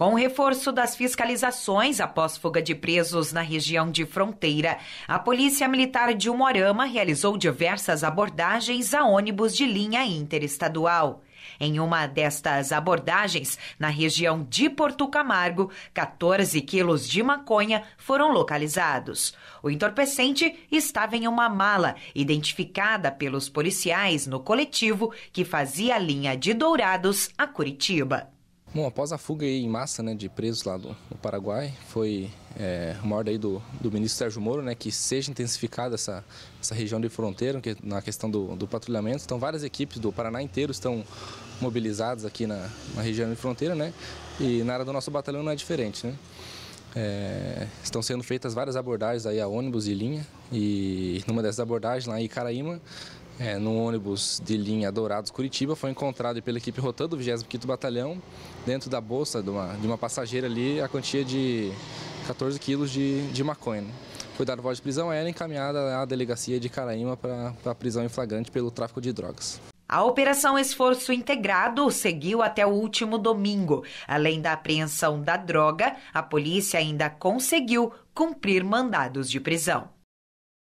Com o reforço das fiscalizações após fuga de presos na região de fronteira, a Polícia Militar de Umorama realizou diversas abordagens a ônibus de linha interestadual. Em uma destas abordagens, na região de Porto Camargo, 14 quilos de maconha foram localizados. O entorpecente estava em uma mala, identificada pelos policiais no coletivo que fazia a linha de Dourados a Curitiba. Bom, após a fuga em massa né, de presos lá do, Paraguai, foi é, uma ordem do, do, ministro Sérgio Moro né, que seja intensificada essa, essa região de fronteira que, é na questão do, do, patrulhamento. Então, várias equipes do Paraná inteiro estão mobilizadas aqui na, na região de fronteira né, e na área do nosso batalhão não é diferente. Né? É, estão sendo feitas várias abordagens aí a ônibus e linha e numa dessas abordagens lá em Icaraíma é, num ônibus de linha Dourados Curitiba, foi encontrado pela equipe Rotan do 25º Batalhão, dentro da bolsa de uma, de uma passageira ali, a quantia de 14 quilos de, de maconha. Né? Foi dado voz de prisão, ela encaminhada à delegacia de Caraíma para a prisão em flagrante pelo tráfico de drogas. A Operação Esforço Integrado seguiu até o último domingo. Além da apreensão da droga, a polícia ainda conseguiu cumprir mandados de prisão.